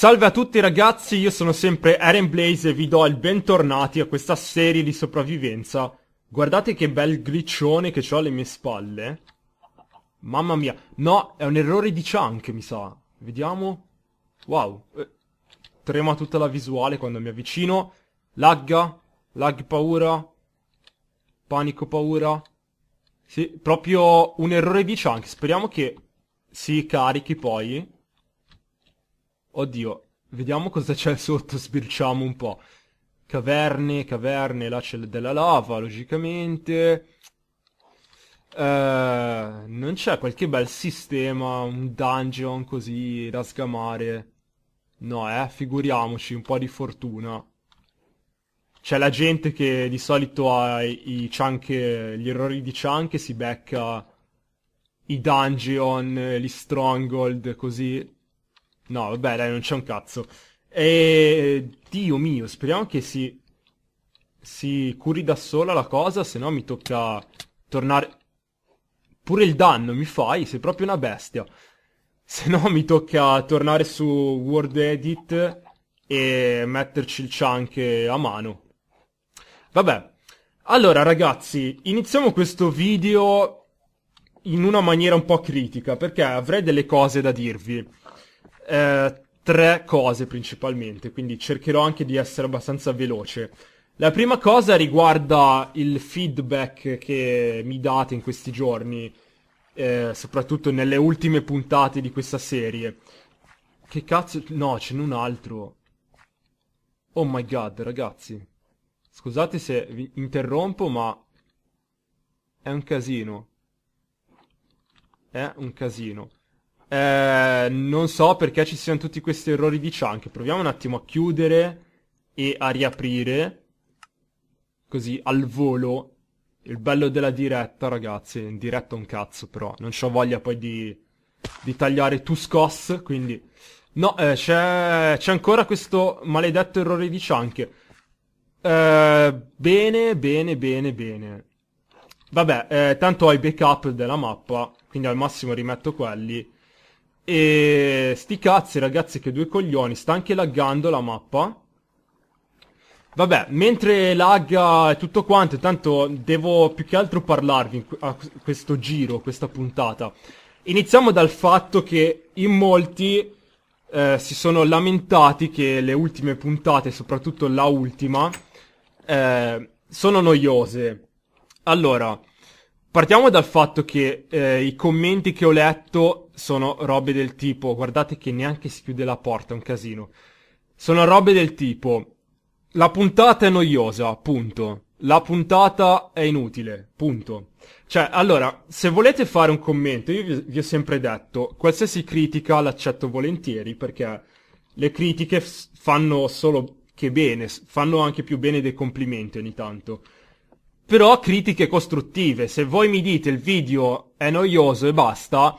Salve a tutti ragazzi, io sono sempre Eren Blaze e vi do il bentornati a questa serie di sopravvivenza. Guardate che bel glitchone che ho alle mie spalle. Mamma mia. No, è un errore di chunk, mi sa. Vediamo. Wow. Eh, trema tutta la visuale quando mi avvicino. Lagga. Lag paura. Panico paura. Sì, proprio un errore di chunk. Speriamo che si carichi poi. Oddio, vediamo cosa c'è sotto, sbirciamo un po'. Caverne, caverne, là c'è della lava, logicamente. Uh, non c'è qualche bel sistema, un dungeon così da sgamare. No, eh, figuriamoci, un po' di fortuna. C'è la gente che di solito ha i, chunk, gli errori di chunk e si becca i dungeon, gli stronghold, così. No, vabbè, dai, non c'è un cazzo. E Dio mio, speriamo che si si curi da sola la cosa, se no mi tocca tornare pure il danno mi fai, sei proprio una bestia. Se no mi tocca tornare su Word Edit e metterci il chunk a mano. Vabbè. Allora ragazzi, iniziamo questo video in una maniera un po' critica perché avrei delle cose da dirvi eh, tre cose principalmente, quindi cercherò anche di essere abbastanza veloce. La prima cosa riguarda il feedback che mi date in questi giorni, eh, soprattutto nelle ultime puntate di questa serie. Che cazzo... No, ce n'è un altro. Oh my god, ragazzi. Scusate se vi interrompo, ma... È un casino. È un casino. Eh, non so perché ci siano tutti questi errori di chunk. Proviamo un attimo a chiudere e a riaprire. Così al volo. Il bello della diretta, ragazzi. In diretta un cazzo, però. Non ho voglia poi di, di tagliare tu scos. Quindi. No, eh, c'è, c'è ancora questo maledetto errore di chunk. Eh, bene, bene, bene, bene. Vabbè, eh, tanto ho i backup della mappa, quindi al massimo rimetto quelli e sti cazzi ragazzi che due coglioni, sta anche laggando la mappa. Vabbè, mentre lagga e tutto quanto, Intanto devo più che altro parlarvi a questo giro, questa puntata. Iniziamo dal fatto che in molti eh, si sono lamentati che le ultime puntate, soprattutto la ultima, eh, sono noiose. Allora, Partiamo dal fatto che eh, i commenti che ho letto sono robe del tipo, guardate che neanche si chiude la porta, è un casino. Sono robe del tipo, la puntata è noiosa, punto. La puntata è inutile, punto. Cioè, allora, se volete fare un commento, io vi, ho sempre detto, qualsiasi critica l'accetto volentieri perché le critiche fanno solo che bene, fanno anche più bene dei complimenti ogni tanto però critiche costruttive. Se voi mi dite il video è noioso e basta,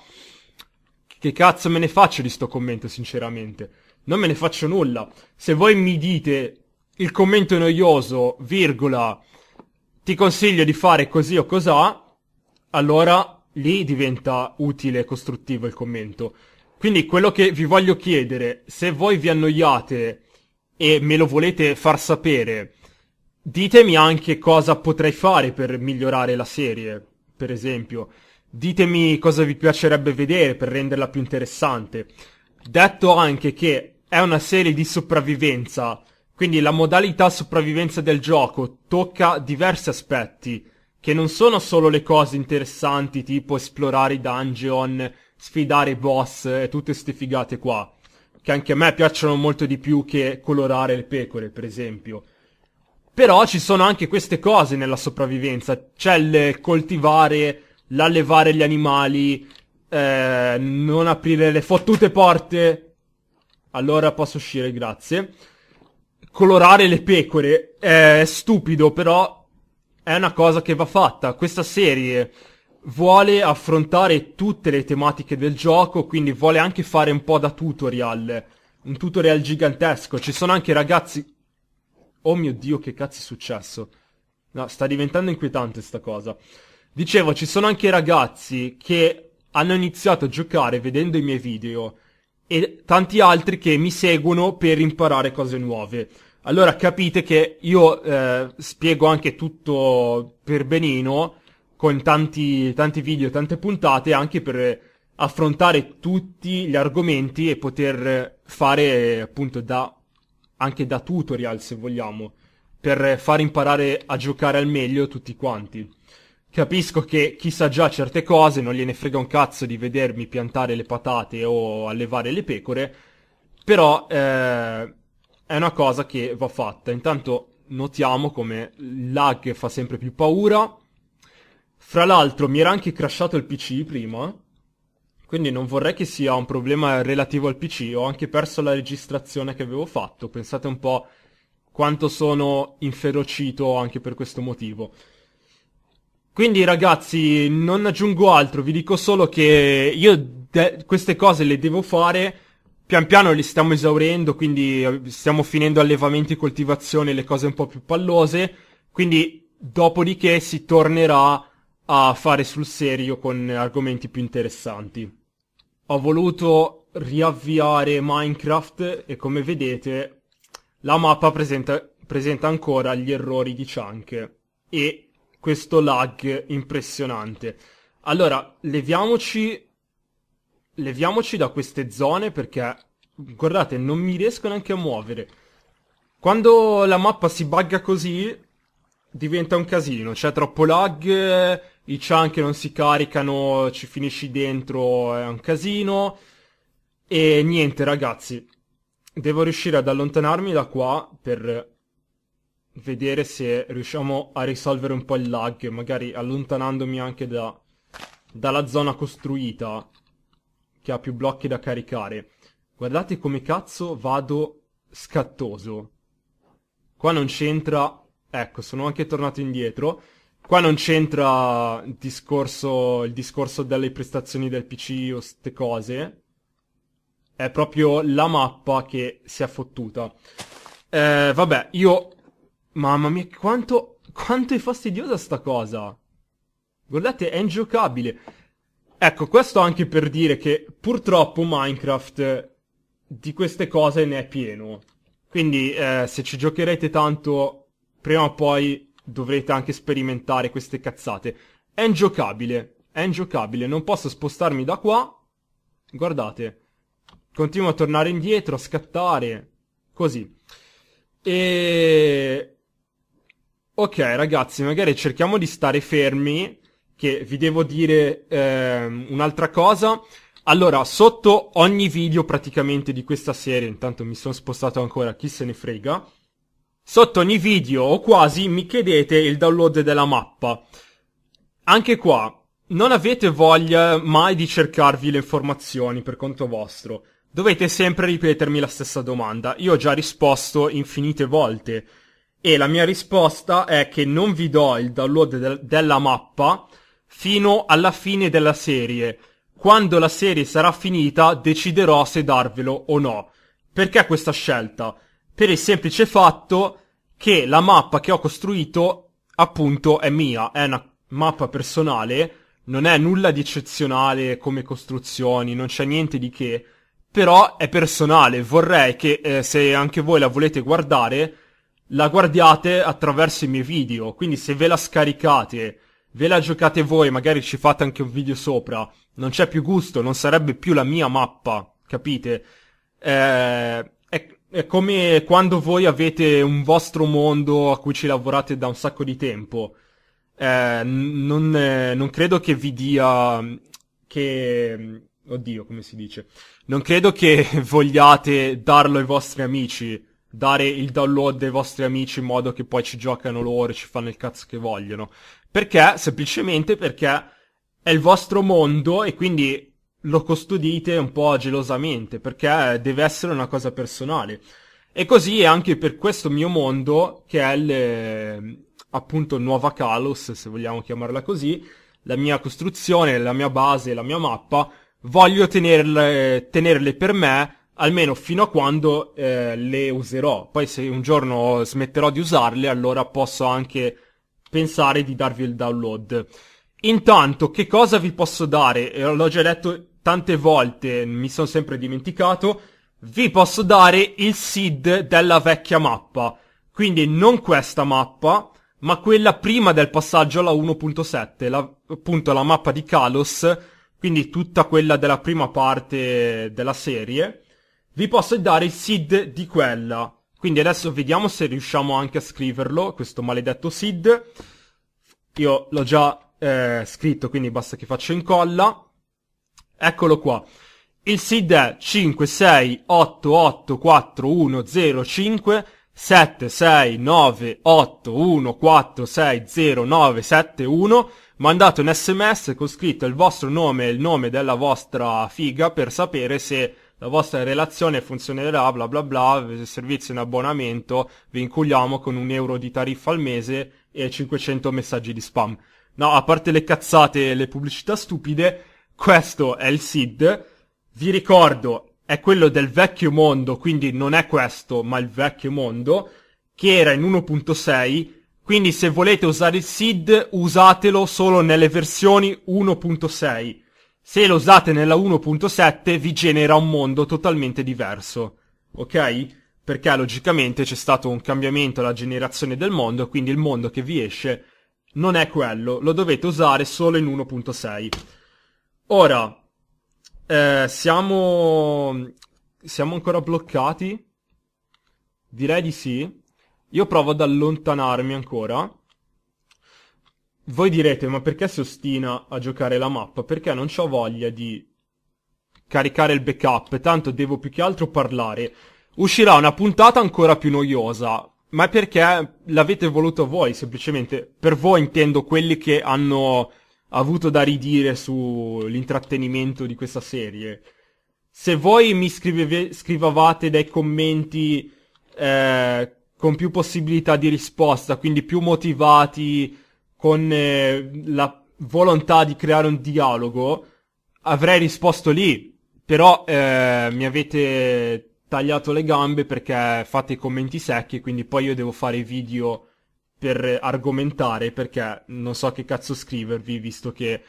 che cazzo me ne faccio di sto commento, sinceramente? Non me ne faccio nulla. Se voi mi dite il commento è noioso, virgola, ti consiglio di fare così o cos'ha, allora lì diventa utile e costruttivo il commento. Quindi quello che vi voglio chiedere, se voi vi annoiate e me lo volete far sapere, Ditemi anche cosa potrei fare per migliorare la serie, per esempio. Ditemi cosa vi piacerebbe vedere per renderla più interessante. Detto anche che è una serie di sopravvivenza, quindi la modalità sopravvivenza del gioco tocca diversi aspetti, che non sono solo le cose interessanti tipo esplorare i dungeon, sfidare i boss e tutte ste figate qua, che anche a me piacciono molto di più che colorare le pecore, per esempio. Però ci sono anche queste cose nella sopravvivenza. C'è il coltivare, l'allevare gli animali, eh, non aprire le fottute porte. Allora posso uscire, grazie. Colorare le pecore. eh, È stupido, però è una cosa che va fatta. Questa serie vuole affrontare tutte le tematiche del gioco, quindi vuole anche fare un po' da tutorial. Un tutorial gigantesco. Ci sono anche ragazzi Oh mio Dio, che cazzo è successo? No, sta diventando inquietante sta cosa. Dicevo, ci sono anche ragazzi che hanno iniziato a giocare vedendo i miei video e tanti altri che mi seguono per imparare cose nuove. Allora capite che io eh, spiego anche tutto per benino con tanti, tanti video, tante puntate anche per affrontare tutti gli argomenti e poter fare appunto da anche da tutorial se vogliamo, per far imparare a giocare al meglio tutti quanti. Capisco che chi sa già certe cose non gliene frega un cazzo di vedermi piantare le patate o allevare le pecore, però eh, è una cosa che va fatta. Intanto notiamo come il lag fa sempre più paura. Fra l'altro mi era anche crashato il PC prima, quindi non vorrei che sia un problema relativo al PC, ho anche perso la registrazione che avevo fatto, pensate un po' quanto sono inferocito anche per questo motivo. Quindi ragazzi, non aggiungo altro, vi dico solo che io de- queste cose le devo fare, pian piano le stiamo esaurendo, quindi eh, stiamo finendo allevamenti, coltivazione, le cose un po' più pallose, quindi dopodiché si tornerà a fare sul serio con argomenti più interessanti ho voluto riavviare Minecraft e come vedete la mappa presenta, presenta ancora gli errori di Chunk e questo lag impressionante. Allora, leviamoci, leviamoci da queste zone perché, guardate, non mi riesco neanche a muovere. Quando la mappa si bugga così, diventa un casino, c'è troppo lag, i chunk non si caricano, ci finisci dentro, è un casino. E niente ragazzi, devo riuscire ad allontanarmi da qua per vedere se riusciamo a risolvere un po' il lag, magari allontanandomi anche da, dalla zona costruita che ha più blocchi da caricare. Guardate come cazzo vado scattoso. Qua non c'entra... Ecco, sono anche tornato indietro. Qua non c'entra il discorso, il discorso delle prestazioni del PC o ste cose. È proprio la mappa che si è fottuta. Eh, vabbè, io... Mamma mia, quanto, quanto è fastidiosa sta cosa. Guardate, è ingiocabile. Ecco, questo anche per dire che purtroppo Minecraft eh, di queste cose ne è pieno. Quindi eh, se ci giocherete tanto, prima o poi dovrete anche sperimentare queste cazzate. È ingiocabile, è ingiocabile, non posso spostarmi da qua. Guardate, continuo a tornare indietro, a scattare, così. E... Ok ragazzi, magari cerchiamo di stare fermi, che vi devo dire eh, un'altra cosa. Allora, sotto ogni video praticamente di questa serie, intanto mi sono spostato ancora, chi se ne frega, Sotto ogni video o quasi mi chiedete il download della mappa. Anche qua, non avete voglia mai di cercarvi le informazioni per conto vostro. Dovete sempre ripetermi la stessa domanda. Io ho già risposto infinite volte. E la mia risposta è che non vi do il download de- della mappa fino alla fine della serie. Quando la serie sarà finita deciderò se darvelo o no. Perché questa scelta? Per il semplice fatto che la mappa che ho costruito appunto è mia, è una mappa personale, non è nulla di eccezionale come costruzioni, non c'è niente di che, però è personale, vorrei che eh, se anche voi la volete guardare, la guardiate attraverso i miei video, quindi se ve la scaricate, ve la giocate voi, magari ci fate anche un video sopra, non c'è più gusto, non sarebbe più la mia mappa, capite? Eh, è come quando voi avete un vostro mondo a cui ci lavorate da un sacco di tempo. Eh, non, eh, non, credo che vi dia che oddio come si dice non credo che vogliate darlo ai vostri amici dare il download ai vostri amici in modo che poi ci giocano loro e ci fanno il cazzo che vogliono perché semplicemente perché è il vostro mondo e quindi lo custodite un po' gelosamente perché deve essere una cosa personale. E così è anche per questo mio mondo che è il, eh, appunto Nuova Kalos, se vogliamo chiamarla così, la mia costruzione, la mia base, la mia mappa, voglio tenerle, tenerle per me almeno fino a quando eh, le userò. Poi se un giorno smetterò di usarle, allora posso anche pensare di darvi il download. Intanto, che cosa vi posso dare? Eh, l'ho già detto tante volte mi sono sempre dimenticato, vi posso dare il seed della vecchia mappa. Quindi non questa mappa, ma quella prima del passaggio alla 1.7, la, appunto la mappa di Kalos, quindi tutta quella della prima parte della serie. Vi posso dare il seed di quella. Quindi adesso vediamo se riusciamo anche a scriverlo, questo maledetto seed. Io l'ho già eh, scritto, quindi basta che faccio incolla. Eccolo qua. Il SID è 56884105 mandate un sms con scritto il vostro nome e il nome della vostra figa per sapere se la vostra relazione funzionerà bla bla bla servizio in abbonamento vincoliamo con un euro di tariffa al mese e 500 messaggi di spam no a parte le cazzate e le pubblicità stupide questo è il SID, vi ricordo è quello del vecchio mondo, quindi non è questo, ma il vecchio mondo, che era in 1.6, quindi se volete usare il SID usatelo solo nelle versioni 1.6. Se lo usate nella 1.7 vi genera un mondo totalmente diverso, ok? Perché logicamente c'è stato un cambiamento alla generazione del mondo, quindi il mondo che vi esce non è quello, lo dovete usare solo in 1.6. Ora, eh, siamo, siamo ancora bloccati? Direi di sì. Io provo ad allontanarmi ancora. Voi direte, ma perché si ostina a giocare la mappa? Perché non ho voglia di caricare il backup, tanto devo più che altro parlare. Uscirà una puntata ancora più noiosa, ma è perché l'avete voluto voi, semplicemente. Per voi intendo quelli che hanno avuto da ridire sull'intrattenimento di questa serie. Se voi mi scriveve- scrivavate dei commenti eh, con più possibilità di risposta, quindi più motivati, con eh, la volontà di creare un dialogo, avrei risposto lì. Però eh, mi avete tagliato le gambe perché fate i commenti secchi, quindi poi io devo fare video per argomentare perché non so che cazzo scrivervi visto che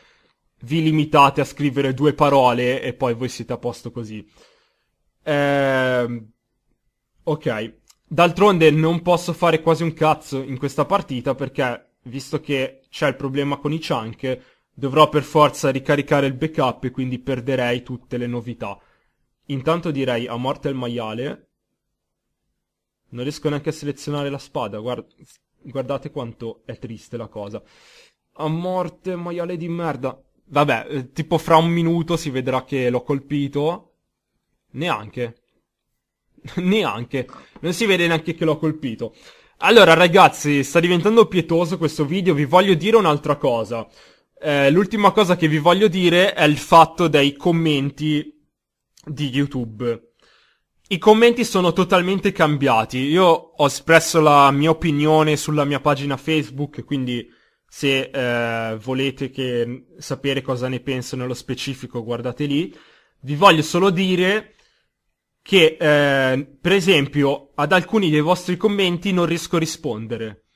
vi limitate a scrivere due parole e poi voi siete a posto così. Ehm, ok, d'altronde non posso fare quasi un cazzo in questa partita perché visto che c'è il problema con i chunk dovrò per forza ricaricare il backup e quindi perderei tutte le novità. Intanto direi a morte il maiale. Non riesco neanche a selezionare la spada, guarda, Guardate quanto è triste la cosa. A morte, maiale di merda. Vabbè, eh, tipo fra un minuto si vedrà che l'ho colpito. Neanche. neanche. Non si vede neanche che l'ho colpito. Allora ragazzi, sta diventando pietoso questo video, vi voglio dire un'altra cosa. Eh, l'ultima cosa che vi voglio dire è il fatto dei commenti di YouTube. I commenti sono totalmente cambiati. Io ho espresso la mia opinione sulla mia pagina Facebook, quindi se eh, volete che, sapere cosa ne penso nello specifico, guardate lì. Vi voglio solo dire che, eh, per esempio, ad alcuni dei vostri commenti non riesco a rispondere.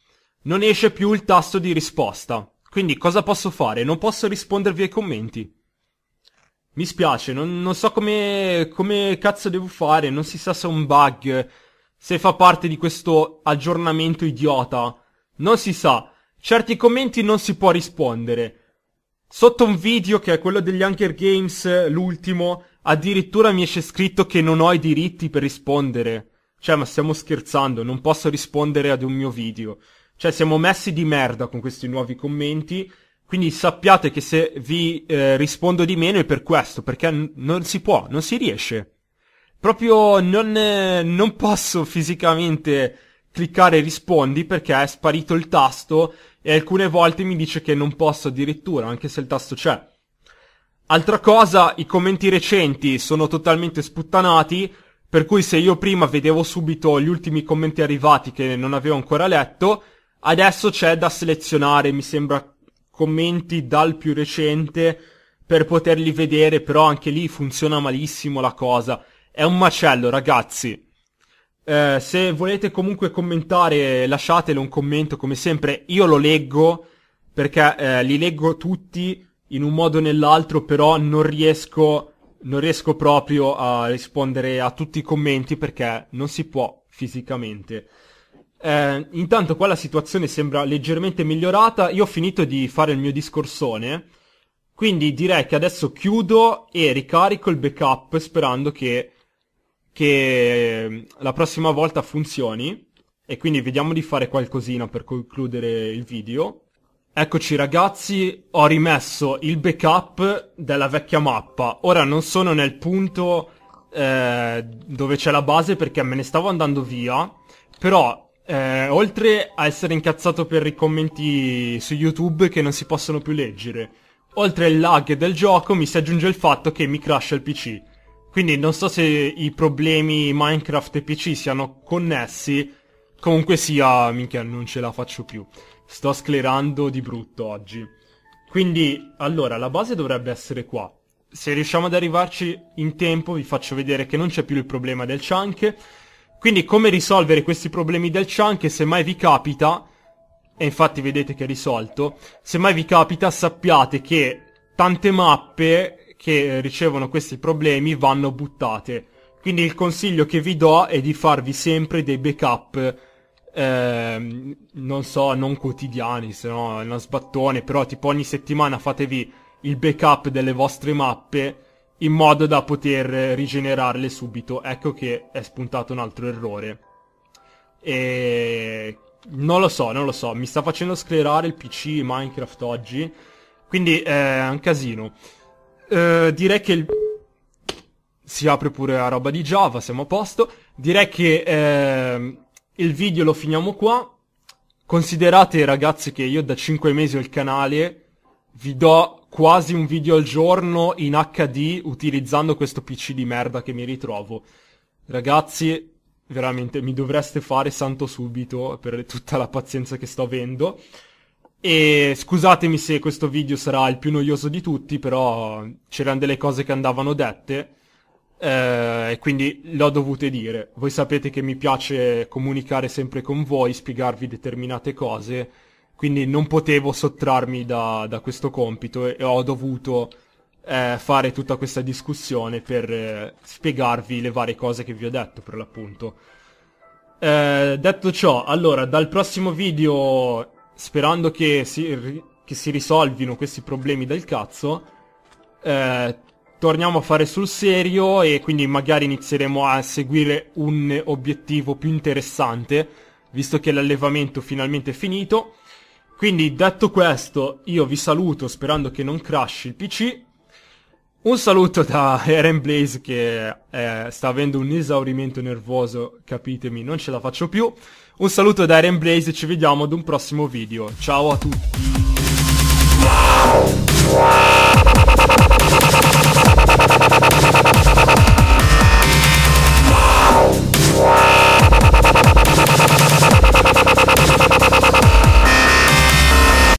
Non esce più il tasto di risposta. Quindi cosa posso fare? Non posso rispondervi ai commenti. Mi spiace, non, non so come, come cazzo devo fare, non si sa se è un bug, se fa parte di questo aggiornamento idiota. Non si sa. Certi commenti non si può rispondere. Sotto un video che è quello degli Hunger Games, l'ultimo, addirittura mi esce scritto che non ho i diritti per rispondere. Cioè, ma stiamo scherzando, non posso rispondere ad un mio video. Cioè, siamo messi di merda con questi nuovi commenti quindi sappiate che se vi eh, rispondo di meno è per questo, perché n- non si può, non si riesce. Proprio non, eh, non posso fisicamente cliccare rispondi perché è sparito il tasto e alcune volte mi dice che non posso addirittura, anche se il tasto c'è. Altra cosa, i commenti recenti sono totalmente sputtanati, per cui se io prima vedevo subito gli ultimi commenti arrivati che non avevo ancora letto, adesso c'è da selezionare, mi sembra commenti dal più recente per poterli vedere, però anche lì funziona malissimo la cosa. È un macello, ragazzi. Eh, se volete comunque commentare, lasciatelo un commento, come sempre io lo leggo, perché eh, li leggo tutti in un modo o nell'altro, però non riesco, non riesco proprio a rispondere a tutti i commenti perché non si può fisicamente. Eh, intanto qua la situazione sembra leggermente migliorata, io ho finito di fare il mio discorsone, quindi direi che adesso chiudo e ricarico il backup sperando che, che ehm, la prossima volta funzioni e quindi vediamo di fare qualcosina per concludere il video. Eccoci ragazzi, ho rimesso il backup della vecchia mappa, ora non sono nel punto eh, dove c'è la base perché me ne stavo andando via, però eh, oltre a essere incazzato per i commenti su YouTube che non si possono più leggere, oltre al lag del gioco mi si aggiunge il fatto che mi crasha il PC. Quindi non so se i problemi Minecraft e PC siano connessi, comunque sia, minchia, non ce la faccio più. Sto sclerando di brutto oggi. Quindi, allora, la base dovrebbe essere qua. Se riusciamo ad arrivarci in tempo vi faccio vedere che non c'è più il problema del chunk quindi come risolvere questi problemi del chunk che se mai vi capita, e infatti vedete che è risolto, se mai vi capita sappiate che tante mappe che eh, ricevono questi problemi vanno buttate. Quindi il consiglio che vi do è di farvi sempre dei backup, ehm, non so, non quotidiani, se no è una sbattone, però tipo ogni settimana fatevi il backup delle vostre mappe in modo da poter rigenerarle subito. Ecco che è spuntato un altro errore. E non lo so, non lo so, mi sta facendo sclerare il PC Minecraft oggi, quindi eh, è un casino. Eh, direi che il... si apre pure la roba di Java, siamo a posto. Direi che eh, il video lo finiamo qua. Considerate ragazzi che io da 5 mesi ho il canale vi do quasi un video al giorno in HD utilizzando questo PC di merda che mi ritrovo. Ragazzi, veramente mi dovreste fare santo subito per tutta la pazienza che sto avendo. E scusatemi se questo video sarà il più noioso di tutti, però c'erano delle cose che andavano dette eh, e quindi l'ho dovute dire. Voi sapete che mi piace comunicare sempre con voi, spiegarvi determinate cose quindi non potevo sottrarmi da, da questo compito e, ho dovuto eh, fare tutta questa discussione per eh, spiegarvi le varie cose che vi ho detto per l'appunto. Eh, detto ciò, allora, dal prossimo video, sperando che si, che si risolvino questi problemi del cazzo, eh, torniamo a fare sul serio e quindi magari inizieremo a seguire un obiettivo più interessante, visto che l'allevamento finalmente è finito. Quindi detto questo, io vi saluto sperando che non crash il PC. Un saluto da Eren Blaze che eh, sta avendo un esaurimento nervoso, capitemi, non ce la faccio più. Un saluto da Eren Blaze e ci vediamo ad un prossimo video. Ciao a tutti!